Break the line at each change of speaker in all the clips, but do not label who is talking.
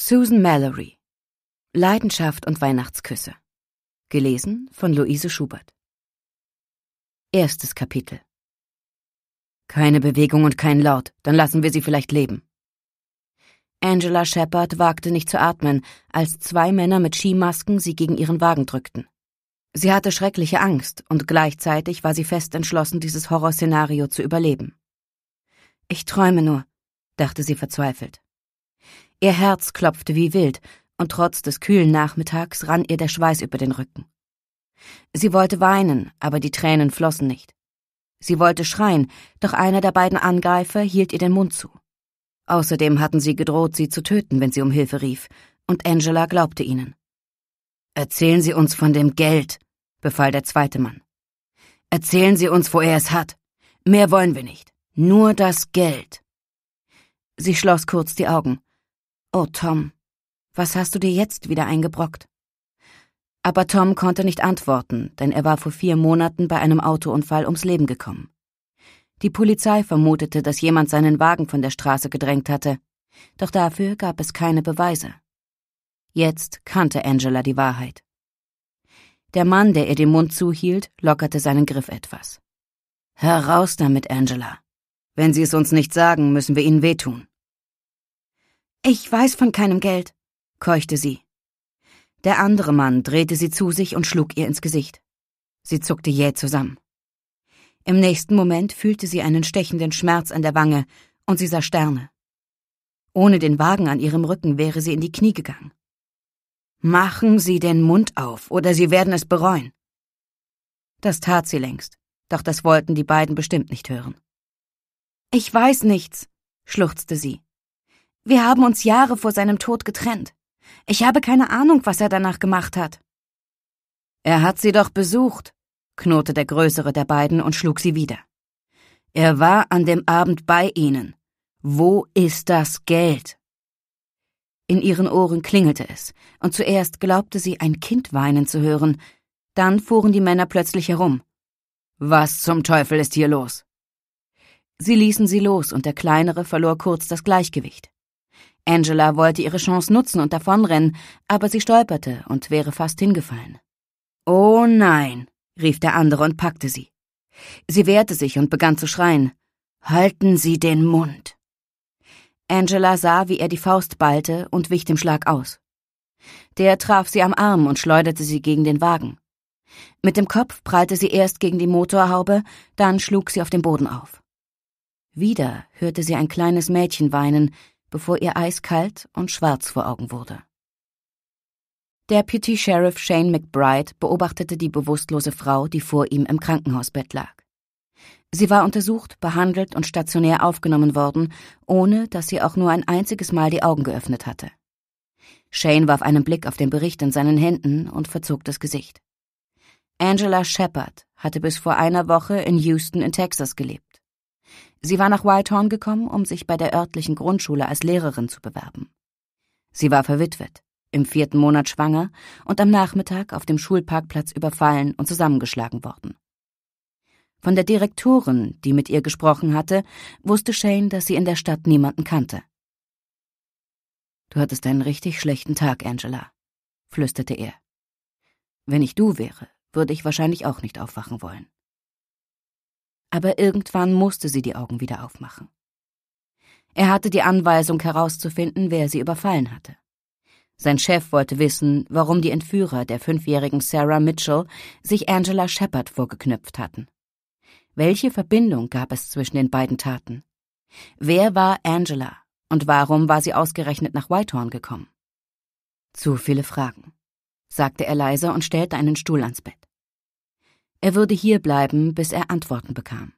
Susan Mallory Leidenschaft und Weihnachtsküsse. Gelesen von Luise Schubert. Erstes Kapitel. Keine Bewegung und kein Laut, dann lassen wir sie vielleicht leben. Angela Shepard wagte nicht zu atmen, als zwei Männer mit Skimasken sie gegen ihren Wagen drückten. Sie hatte schreckliche Angst und gleichzeitig war sie fest entschlossen, dieses Horrorszenario zu überleben. Ich träume nur, dachte sie verzweifelt. Ihr Herz klopfte wie wild, und trotz des kühlen Nachmittags rann ihr der Schweiß über den Rücken. Sie wollte weinen, aber die Tränen flossen nicht. Sie wollte schreien, doch einer der beiden Angreifer hielt ihr den Mund zu. Außerdem hatten sie gedroht, sie zu töten, wenn sie um Hilfe rief, und Angela glaubte ihnen. Erzählen Sie uns von dem Geld, befahl der zweite Mann. Erzählen Sie uns, wo er es hat. Mehr wollen wir nicht. Nur das Geld. Sie schloss kurz die Augen, Oh Tom, was hast du dir jetzt wieder eingebrockt? Aber Tom konnte nicht antworten, denn er war vor vier Monaten bei einem Autounfall ums Leben gekommen. Die Polizei vermutete, dass jemand seinen Wagen von der Straße gedrängt hatte, doch dafür gab es keine Beweise. Jetzt kannte Angela die Wahrheit. Der Mann, der ihr den Mund zuhielt, lockerte seinen Griff etwas. Heraus damit, Angela. Wenn Sie es uns nicht sagen, müssen wir Ihnen wehtun. Ich weiß von keinem Geld, keuchte sie. Der andere Mann drehte sie zu sich und schlug ihr ins Gesicht. Sie zuckte jäh zusammen. Im nächsten Moment fühlte sie einen stechenden Schmerz an der Wange und sie sah Sterne. Ohne den Wagen an ihrem Rücken wäre sie in die Knie gegangen. Machen Sie den Mund auf, oder Sie werden es bereuen. Das tat sie längst, doch das wollten die beiden bestimmt nicht hören. Ich weiß nichts, schluchzte sie. Wir haben uns Jahre vor seinem Tod getrennt. Ich habe keine Ahnung, was er danach gemacht hat. Er hat sie doch besucht, knurrte der Größere der beiden und schlug sie wieder. Er war an dem Abend bei ihnen. Wo ist das Geld? In ihren Ohren klingelte es, und zuerst glaubte sie, ein Kind weinen zu hören. Dann fuhren die Männer plötzlich herum. Was zum Teufel ist hier los? Sie ließen sie los, und der Kleinere verlor kurz das Gleichgewicht. Angela wollte ihre Chance nutzen und davonrennen, aber sie stolperte und wäre fast hingefallen. Oh nein, rief der andere und packte sie. Sie wehrte sich und begann zu schreien. Halten Sie den Mund. Angela sah, wie er die Faust ballte und wich dem Schlag aus. Der traf sie am Arm und schleuderte sie gegen den Wagen. Mit dem Kopf prallte sie erst gegen die Motorhaube, dann schlug sie auf den Boden auf. Wieder hörte sie ein kleines Mädchen weinen, bevor ihr eiskalt und schwarz vor Augen wurde. Der Petty Sheriff Shane McBride beobachtete die bewusstlose Frau, die vor ihm im Krankenhausbett lag. Sie war untersucht, behandelt und stationär aufgenommen worden, ohne dass sie auch nur ein einziges Mal die Augen geöffnet hatte. Shane warf einen Blick auf den Bericht in seinen Händen und verzog das Gesicht. Angela Shepard hatte bis vor einer Woche in Houston in Texas gelebt. Sie war nach Whitehorn gekommen, um sich bei der örtlichen Grundschule als Lehrerin zu bewerben. Sie war verwitwet, im vierten Monat schwanger und am Nachmittag auf dem Schulparkplatz überfallen und zusammengeschlagen worden. Von der Direktorin, die mit ihr gesprochen hatte, wusste Shane, dass sie in der Stadt niemanden kannte. Du hattest einen richtig schlechten Tag, Angela, flüsterte er. Wenn ich du wäre, würde ich wahrscheinlich auch nicht aufwachen wollen aber irgendwann musste sie die Augen wieder aufmachen. Er hatte die Anweisung herauszufinden, wer sie überfallen hatte. Sein Chef wollte wissen, warum die Entführer der fünfjährigen Sarah Mitchell sich Angela Shepard vorgeknüpft hatten. Welche Verbindung gab es zwischen den beiden Taten? Wer war Angela und warum war sie ausgerechnet nach Whitehorn gekommen? Zu viele Fragen, sagte er leise und stellte einen Stuhl ans Bett. Er würde hierbleiben, bis er Antworten bekam.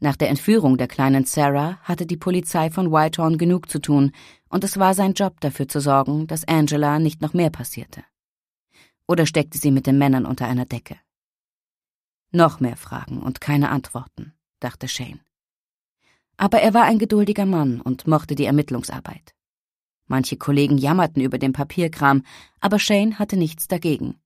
Nach der Entführung der kleinen Sarah hatte die Polizei von Whitehorn genug zu tun, und es war sein Job dafür zu sorgen, dass Angela nicht noch mehr passierte. Oder steckte sie mit den Männern unter einer Decke? Noch mehr Fragen und keine Antworten, dachte Shane. Aber er war ein geduldiger Mann und mochte die Ermittlungsarbeit. Manche Kollegen jammerten über den Papierkram, aber Shane hatte nichts dagegen.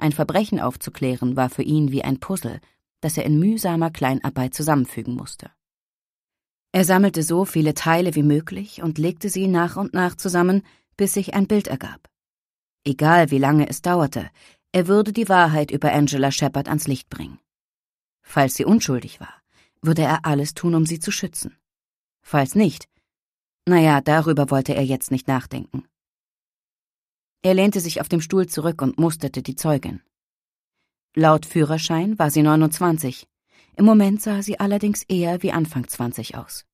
Ein Verbrechen aufzuklären war für ihn wie ein Puzzle, das er in mühsamer Kleinarbeit zusammenfügen musste. Er sammelte so viele Teile wie möglich und legte sie nach und nach zusammen, bis sich ein Bild ergab. Egal wie lange es dauerte, er würde die Wahrheit über Angela Shepard ans Licht bringen. Falls sie unschuldig war, würde er alles tun, um sie zu schützen. Falls nicht, naja, darüber wollte er jetzt nicht nachdenken. Er lehnte sich auf dem Stuhl zurück und musterte die Zeugin. Laut Führerschein war sie 29. Im Moment sah sie allerdings eher wie Anfang 20 aus.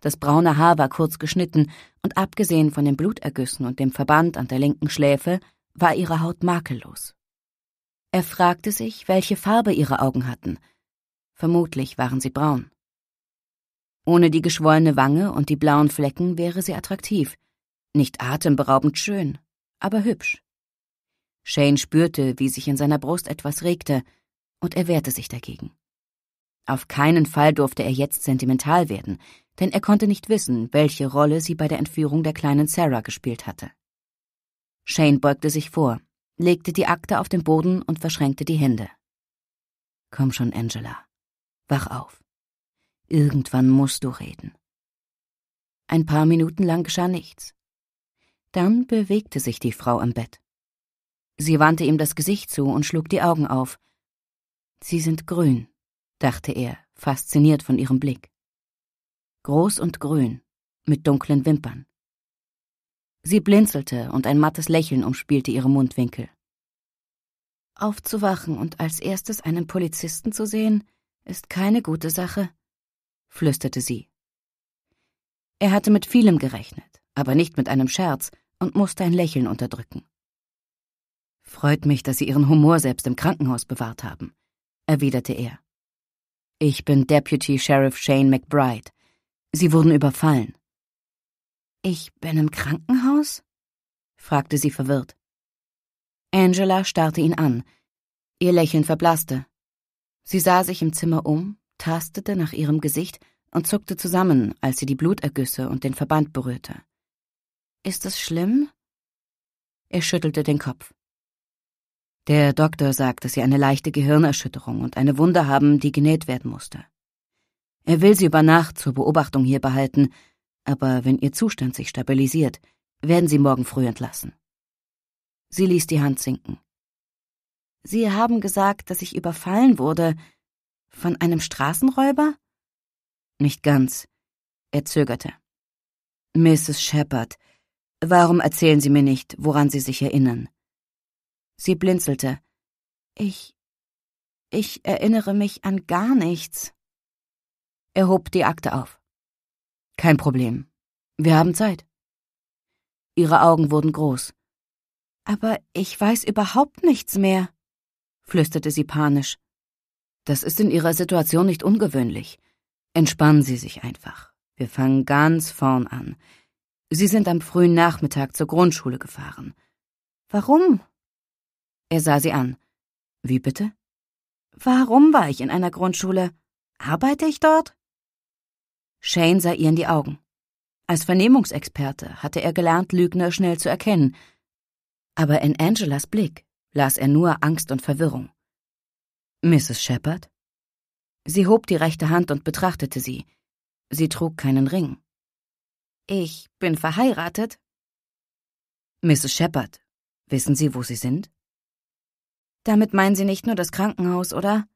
Das braune Haar war kurz geschnitten und abgesehen von den Blutergüssen und dem Verband an der linken Schläfe war ihre Haut makellos. Er fragte sich, welche Farbe ihre Augen hatten. Vermutlich waren sie braun. Ohne die geschwollene Wange und die blauen Flecken wäre sie attraktiv, nicht atemberaubend schön, aber hübsch. Shane spürte, wie sich in seiner Brust etwas regte, und er wehrte sich dagegen. Auf keinen Fall durfte er jetzt sentimental werden, denn er konnte nicht wissen, welche Rolle sie bei der Entführung der kleinen Sarah gespielt hatte. Shane beugte sich vor, legte die Akte auf den Boden und verschränkte die Hände. Komm schon, Angela. Wach auf. Irgendwann musst du reden. Ein paar Minuten lang geschah nichts. Dann bewegte sich die Frau am Bett. Sie wandte ihm das Gesicht zu und schlug die Augen auf. Sie sind grün, dachte er, fasziniert von ihrem Blick. Groß und grün, mit dunklen Wimpern. Sie blinzelte und ein mattes Lächeln umspielte ihre Mundwinkel. Aufzuwachen und als erstes einen Polizisten zu sehen, ist keine gute Sache, flüsterte sie. Er hatte mit vielem gerechnet, aber nicht mit einem Scherz, und musste ein Lächeln unterdrücken. Freut mich, dass Sie Ihren Humor selbst im Krankenhaus bewahrt haben, erwiderte er. Ich bin Deputy Sheriff Shane McBride. Sie wurden überfallen. Ich bin im Krankenhaus? fragte sie verwirrt. Angela starrte ihn an. Ihr Lächeln verblasste. Sie sah sich im Zimmer um, tastete nach ihrem Gesicht und zuckte zusammen, als sie die Blutergüsse und den Verband berührte. Ist das schlimm? Er schüttelte den Kopf. Der Doktor sagt, dass sie eine leichte Gehirnerschütterung und eine Wunde haben, die genäht werden musste. Er will sie über Nacht zur Beobachtung hier behalten, aber wenn ihr Zustand sich stabilisiert, werden sie morgen früh entlassen. Sie ließ die Hand sinken. Sie haben gesagt, dass ich überfallen wurde. Von einem Straßenräuber? Nicht ganz. Er zögerte. Mrs. Shepard, Warum erzählen Sie mir nicht, woran Sie sich erinnern? Sie blinzelte. Ich. Ich erinnere mich an gar nichts. Er hob die Akte auf. Kein Problem. Wir haben Zeit. Ihre Augen wurden groß. Aber ich weiß überhaupt nichts mehr, flüsterte sie panisch. Das ist in Ihrer Situation nicht ungewöhnlich. Entspannen Sie sich einfach. Wir fangen ganz vorn an. Sie sind am frühen Nachmittag zur Grundschule gefahren. Warum? Er sah sie an. Wie bitte? Warum war ich in einer Grundschule? Arbeite ich dort? Shane sah ihr in die Augen. Als Vernehmungsexperte hatte er gelernt, Lügner schnell zu erkennen. Aber in Angelas Blick las er nur Angst und Verwirrung. Mrs. Shepard? Sie hob die rechte Hand und betrachtete sie. Sie trug keinen Ring. Ich bin verheiratet. Mrs. Shepard, wissen Sie, wo Sie sind? Damit meinen Sie nicht nur das Krankenhaus, oder?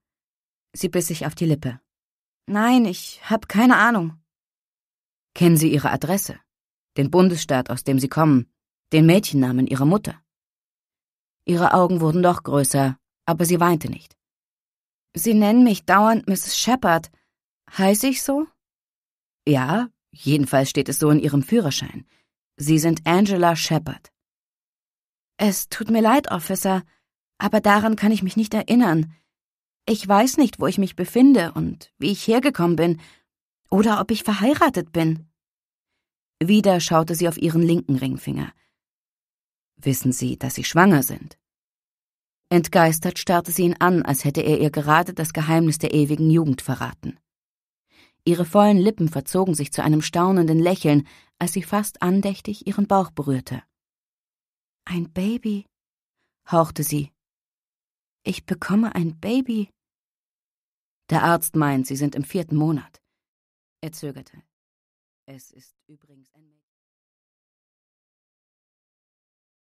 Sie biss sich auf die Lippe. Nein, ich hab keine Ahnung. Kennen Sie Ihre Adresse, den Bundesstaat, aus dem Sie kommen, den Mädchennamen Ihrer Mutter? Ihre Augen wurden doch größer, aber sie weinte nicht. Sie nennen mich dauernd Mrs. Shepard. Heiß ich so? Ja, Jedenfalls steht es so in ihrem Führerschein. Sie sind Angela Shepard. Es tut mir leid, Officer, aber daran kann ich mich nicht erinnern. Ich weiß nicht, wo ich mich befinde und wie ich hergekommen bin oder ob ich verheiratet bin. Wieder schaute sie auf ihren linken Ringfinger. Wissen Sie, dass Sie schwanger sind? Entgeistert starrte sie ihn an, als hätte er ihr gerade das Geheimnis der ewigen Jugend verraten. Ihre vollen Lippen verzogen sich zu einem staunenden Lächeln, als sie fast andächtig ihren Bauch berührte. Ein Baby, hauchte sie. Ich bekomme ein Baby. Der Arzt meint, Sie sind im vierten Monat. Er zögerte. Es ist übrigens ein